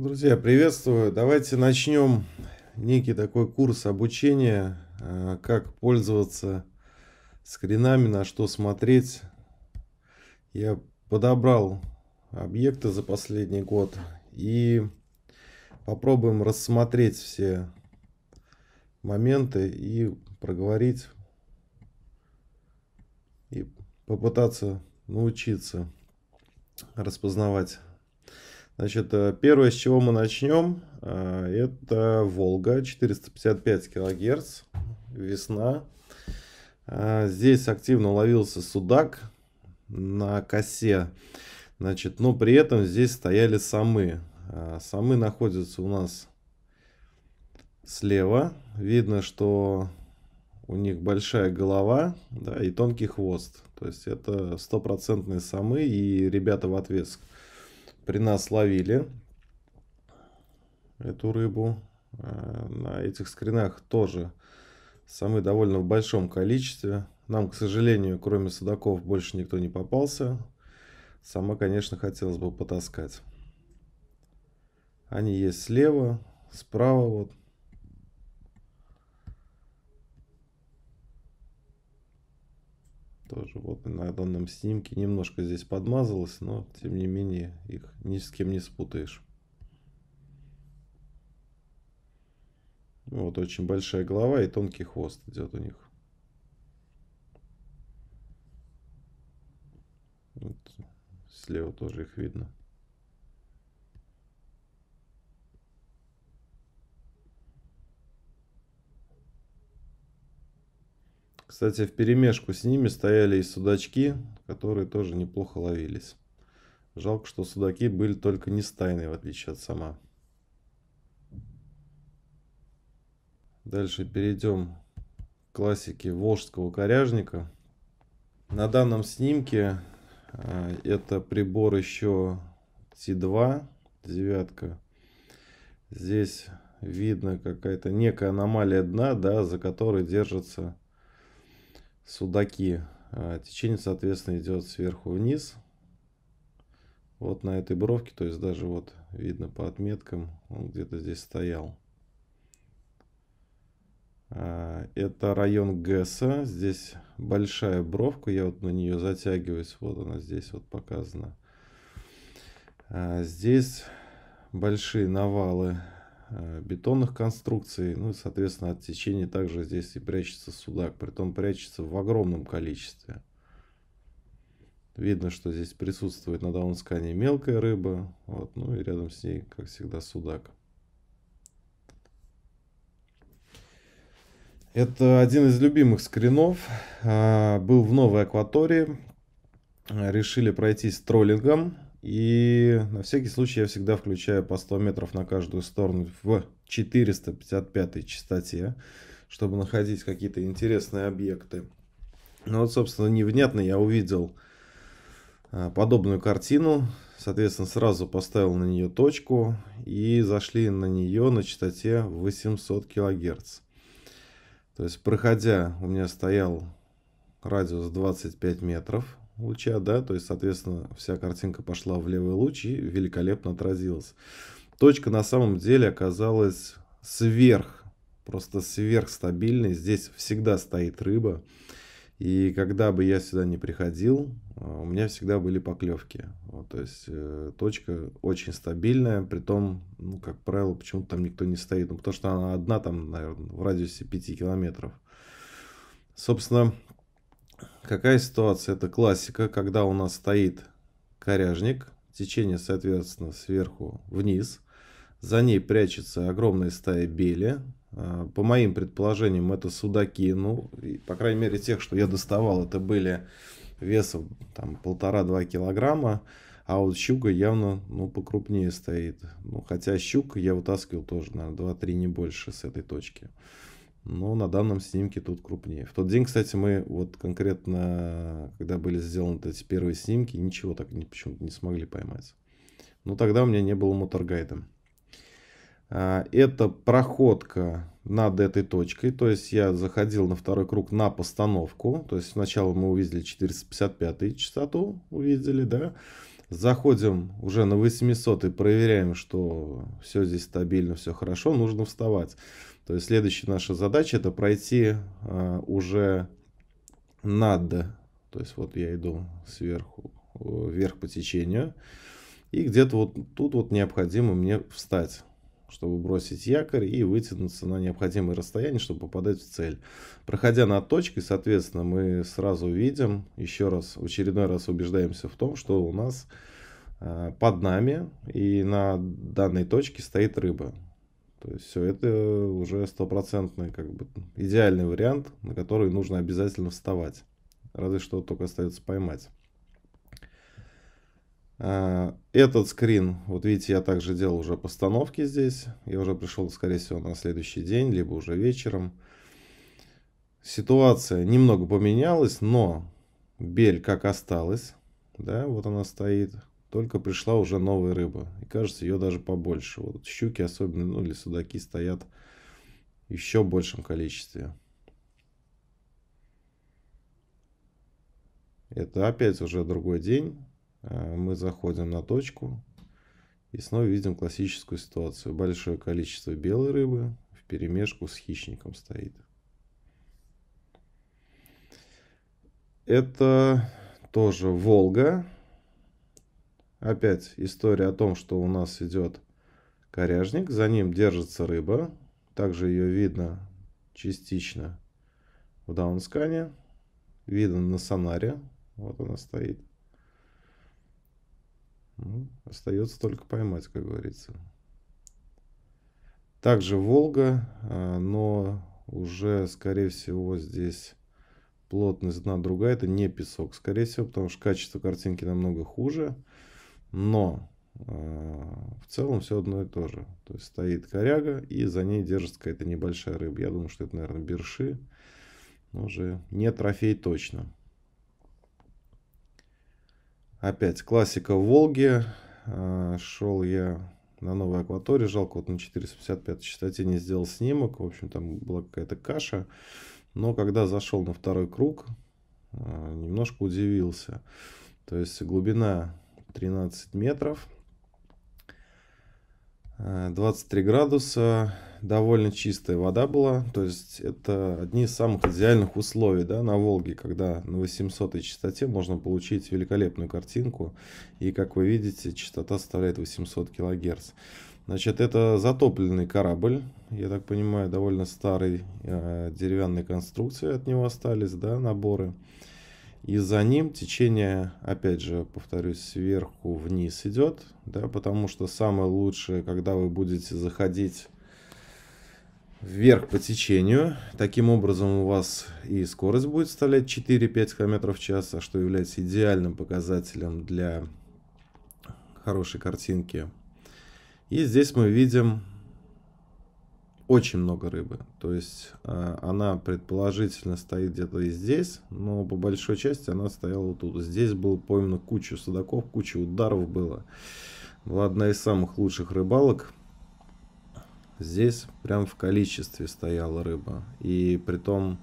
Друзья, приветствую. Давайте начнем некий такой курс обучения, э, как пользоваться скринами, на что смотреть. Я подобрал объекты за последний год и попробуем рассмотреть все моменты и проговорить и попытаться научиться распознавать Значит, э, первое, с чего мы начнем, э, это Волга 455 килогерц, весна. Э, здесь активно ловился судак на косе. Значит, но при этом здесь стояли самы. Самы находятся у нас слева. Видно, что у них большая голова да, и тонкий хвост. То есть это стопроцентные самы и ребята в отвес при нас ловили эту рыбу. Э, на этих скринах тоже самы довольно в большом количестве. Нам, к сожалению, кроме судаков больше никто не попался. Сама, конечно, хотелось бы потаскать. Они есть слева, справа вот тоже вот на данном снимке немножко здесь подмазалось, но тем не менее их ни с кем не спутаешь. Вот очень большая голова и тонкий хвост идет у них. Вот, слева тоже их видно. Кстати, в перемешку с ними стояли и судачки, которые тоже неплохо ловились. Жалко, что судаки были только не стайные, в отличие от сама. Дальше перейдем к классике волжского коряжника. На данном снимке э, это прибор еще T2, девятка. Здесь видно какая-то некая аномалия дна, да, за которой держится судаки. А, течение, соответственно, идет сверху вниз. Вот на этой бровке, то есть даже вот видно по отметкам, он где-то здесь стоял. А, это район ГЭСа. Здесь большая бровка. Я вот на нее затягиваюсь. Вот она здесь вот показана. А, здесь большие навалы Э, бетонных конструкций, ну и, соответственно, от течения также здесь и прячется судак, притом прячется в огромном количестве. Видно, что здесь присутствует на даунскане мелкая рыба, вот, ну и рядом с ней, как всегда, судак. Это один из любимых скринов, э, был в новой акватории, э, решили пройтись троллингом, и на всякий случай я всегда включаю по 100 метров на каждую сторону в 455 частоте, чтобы находить какие-то интересные объекты. Ну вот, собственно, невнятно я увидел а, подобную картину. Соответственно, сразу поставил на нее точку и зашли на нее на частоте 800 кГц. То есть, проходя, у меня стоял радиус 25 метров, луча, да, то есть, соответственно, вся картинка пошла в левый луч и великолепно отразилась. Точка на самом деле оказалась сверх, просто сверхстабильной. Здесь всегда стоит рыба. И когда бы я сюда не приходил, э, у меня всегда были поклевки. Вот, то есть э, точка очень стабильная, при том, ну, как правило, почему-то там никто не стоит. Ну, потому что она одна там, наверное, в радиусе 5 километров. Собственно, Какая ситуация? Это классика, когда у нас стоит коряжник, течение, соответственно, сверху вниз. За ней прячется огромная стая бели. А, по моим предположениям, это судаки. Ну, и, по крайней мере, тех, что я доставал, это были весом там полтора-два килограмма. А вот щука явно ну, покрупнее стоит. Ну, хотя щука я вытаскивал тоже, наверное, 2-3, не больше с этой точки но на данном снимке тут крупнее. В тот день, кстати, мы вот конкретно, когда были сделаны эти первые снимки, ничего так почему-то не смогли поймать. Но тогда у меня не было моторгайда. А, это проходка над этой точкой, то есть я заходил на второй круг на постановку, то есть сначала мы увидели 455 частоту, увидели, да, заходим уже на 800 и проверяем, что все здесь стабильно, все хорошо, нужно вставать. То есть следующая наша задача это пройти э, уже над, то есть вот я иду сверху, э, вверх по течению, и где-то вот тут вот необходимо мне встать чтобы бросить якорь и вытянуться на необходимое расстояние, чтобы попадать в цель. Проходя над точкой, соответственно, мы сразу видим, еще раз, в очередной раз убеждаемся в том, что у нас э, под нами и на данной точке стоит рыба. То есть все это уже стопроцентный, как бы, идеальный вариант, на который нужно обязательно вставать. Разве что только остается поймать. А, этот скрин, вот видите, я также делал уже постановки здесь. Я уже пришел, скорее всего, на следующий день, либо уже вечером. Ситуация немного поменялась, но бель как осталась. Да, вот она стоит. Только пришла уже новая рыба. И кажется, ее даже побольше. Вот щуки особенно, ну или судаки стоят в еще большем количестве. Это опять уже другой день. А, мы заходим на точку и снова видим классическую ситуацию. Большое количество белой рыбы в перемешку с хищником стоит. Это тоже Волга. Опять история о том, что у нас идет коряжник, за ним держится рыба, также ее видно частично в даунскане, видно на сонаре, вот она стоит. Ну, остается только поймать, как говорится. Также Волга, а, но уже, скорее всего, здесь плотность дна другая, это не песок, скорее всего, потому что качество картинки намного хуже но э, в целом все одно и то же. То есть стоит коряга, и за ней держится какая-то небольшая рыба. Я думаю, что это, наверное, берши. Но уже не трофей точно. Опять классика Волги. Э, Шел я на новой акватории. Жалко, вот на 455 частоте не сделал снимок. В общем, там была какая-то каша. Но когда зашел на второй круг, э, немножко удивился. То есть глубина 13 метров. 23 э, градуса, довольно чистая вода была, то есть это одни из самых идеальных условий да, на Волге, когда на 800 частоте можно получить великолепную картинку, и как вы видите, частота составляет 800 килогерц. Значит, это затопленный корабль, я так понимаю, довольно старый, э, деревянной конструкции от него остались, да, наборы. Э, и за ним течение, опять же, повторюсь, сверху вниз идет, да, потому что самое лучшее, когда вы будете заходить вверх по течению. Таким образом у вас и скорость будет составлять 4-5 км в час, а что является идеальным показателем для хорошей картинки. И здесь мы видим очень много рыбы. То есть а, она предположительно стоит где-то и здесь, но по большой части она стояла тут. Здесь было поймано кучу судаков, куча ударов было. Была одна из самых лучших рыбалок. Здесь прям в количестве стояла рыба. И при том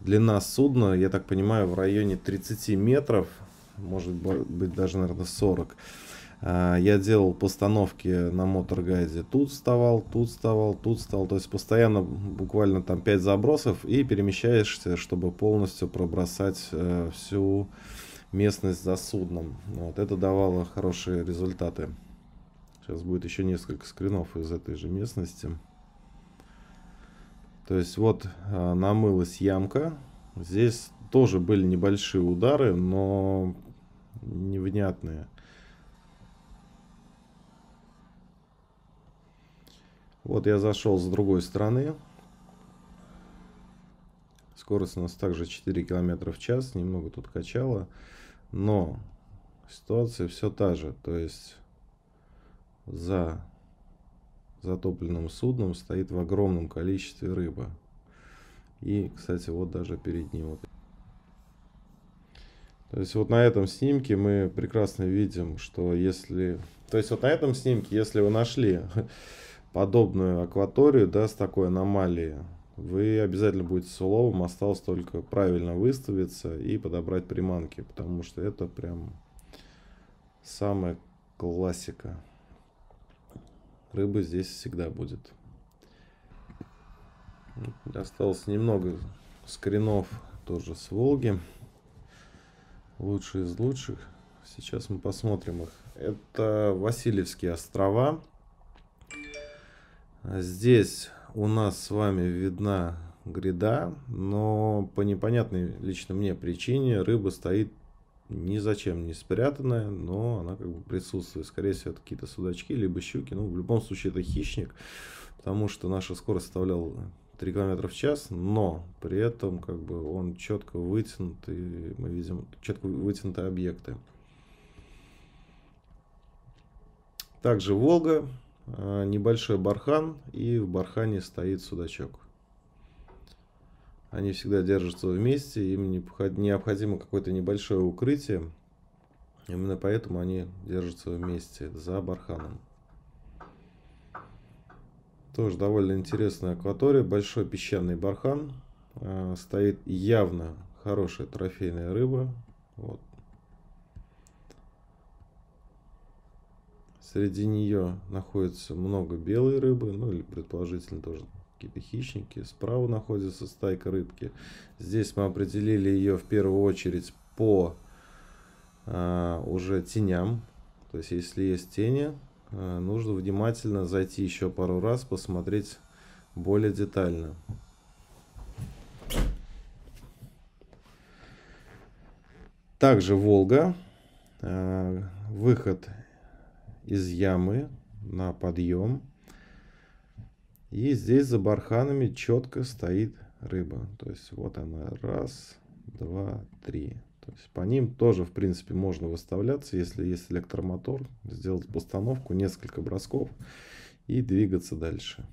длина судна, я так понимаю, в районе 30 метров, может быть даже, наверное, 40 метров а, я делал постановки на моторгайзе. Тут вставал, тут вставал, тут вставал. То есть постоянно буквально там 5 забросов и перемещаешься, чтобы полностью пробросать э, всю местность за судном. Вот. Это давало хорошие результаты. Сейчас будет еще несколько скринов из этой же местности. То есть вот э, намылась ямка. Здесь тоже были небольшие удары, но невнятные. Вот я зашел с другой стороны. Скорость у нас также 4 км в час. Немного тут качало. Но ситуация все та же. То есть за затопленным судном стоит в огромном количестве рыба. И, кстати, вот даже перед ним. Вот. То есть вот на этом снимке мы прекрасно видим, что если... То есть вот на этом снимке, если вы нашли подобную акваторию, да, с такой аномалией, вы обязательно будете с уловом. Осталось только правильно выставиться и подобрать приманки, потому что это прям самая классика. Рыбы здесь всегда будет. Осталось немного скринов тоже с Волги. Лучшие из лучших. Сейчас мы посмотрим их. Это Васильевские острова. Здесь у нас с вами видна гряда, но по непонятной лично мне причине рыба стоит ни зачем не спрятанная, но она как бы присутствует. Скорее всего, это какие-то судачки, либо щуки. Ну, в любом случае, это хищник, потому что наша скорость составляла 3 км в час, но при этом как бы он четко вытянут, и мы видим четко вытянутые объекты. Также Волга а, небольшой бархан, и в бархане стоит судачок. Они всегда держатся вместе, им необходимо какое-то небольшое укрытие. Именно поэтому они держатся вместе за барханом. Тоже довольно интересная акватория. Большой песчаный бархан. А, стоит явно хорошая трофейная рыба. Вот Среди нее находится много белой рыбы, ну или предположительно тоже какие-то хищники. Справа находится стайка рыбки. Здесь мы определили ее в первую очередь по а, уже теням. То есть если есть тени, а, нужно внимательно зайти еще пару раз, посмотреть более детально. Также Волга. А, выход из ямы на подъем. И здесь за барханами четко стоит рыба. То есть вот она. Раз, два, три. То есть по ним тоже, в принципе, можно выставляться, если есть электромотор, сделать постановку, несколько бросков и двигаться дальше.